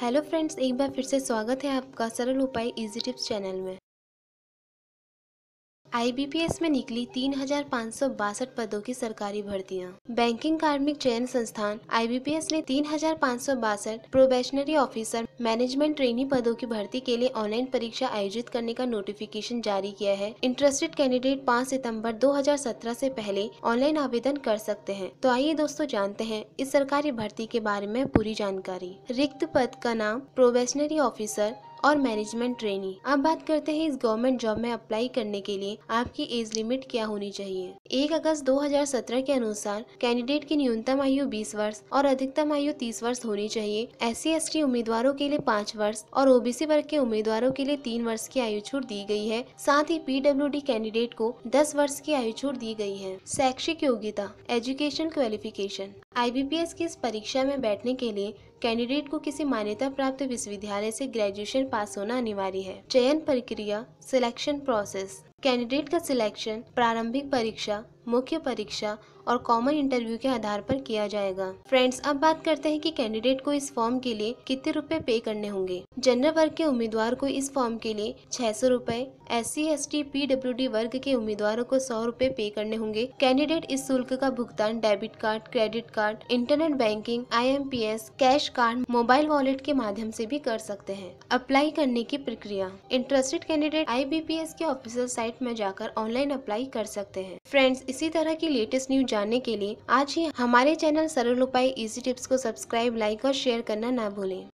hello friends एक बार फिर से स्वागत है आपका Saral Upay easy tips channel में आईबीपीएस में निकली तीन पदों की सरकारी भर्तियां बैंकिंग कार्मिक चयन संस्थान आईबीपीएस ने तीन प्रोबेशनरी ऑफिसर मैनेजमेंट ट्रेनी पदों की भर्ती के लिए ऑनलाइन परीक्षा आयोजित करने का नोटिफिकेशन जारी किया है इंटरेस्टेड कैंडिडेट 5 सितंबर 2017 से पहले ऑनलाइन आवेदन कर सकते हैं तो आइए दोस्तों जानते हैं इस सरकारी भर्ती के बारे में पूरी जानकारी रिक्त पद का नाम प्रोबेशनरी ऑफिसर और मैनेजमेंट ट्रेनिंग अब बात करते हैं इस गवर्नमेंट जॉब में अप्लाई करने के लिए आपकी एज लिमिट क्या होनी चाहिए एक अगस्त 2017 के अनुसार कैंडिडेट की न्यूनतम आयु 20 वर्ष और अधिकतम आयु 30 वर्ष होनी चाहिए एस सी उम्मीदवारों के लिए पाँच वर्ष और ओबीसी वर्ग के उम्मीदवारों के लिए तीन वर्ष की आयु छूट दी गयी है साथ ही पीडब्ल्यूडी कैंडिडेट को दस वर्ष की आयु छूट दी गयी है शैक्षिक योग्यता एजुकेशन क्वालिफिकेशन आईबीपीएस की इस परीक्षा में बैठने के लिए कैंडिडेट को किसी मान्यता प्राप्त विश्वविद्यालय से ग्रेजुएशन पास होना अनिवार्य है चयन प्रक्रिया सिलेक्शन प्रोसेस कैंडिडेट का सिलेक्शन प्रारंभिक परीक्षा मुख्य परीक्षा और कॉमन इंटरव्यू के आधार पर किया जाएगा फ्रेंड्स अब बात करते हैं कि कैंडिडेट को इस फॉर्म के लिए कितने रुपए पे करने होंगे जनरल वर्ग के उम्मीदवार को इस फॉर्म के लिए छह सौ रूपए S C S T P W D वर्ग के उम्मीदवारों को सौ रूपए पे करने होंगे कैंडिडेट इस शुल्क का भुगतान debit card credit card internet banking I M P S cash card mobile wallet के माध्यम ऐसी भी कर सकते हैं अप्लाई करने की प्रक्रिया interested candidate I B P S के ऑफिसर साइट वेबसाइट में जाकर ऑनलाइन अप्लाई कर सकते हैं फ्रेंड्स इसी तरह की लेटेस्ट न्यूज जानने के लिए आज ही हमारे channel Saral Upay easy tips को सब्सक्राइब लाइक और शेयर करना ना भूलें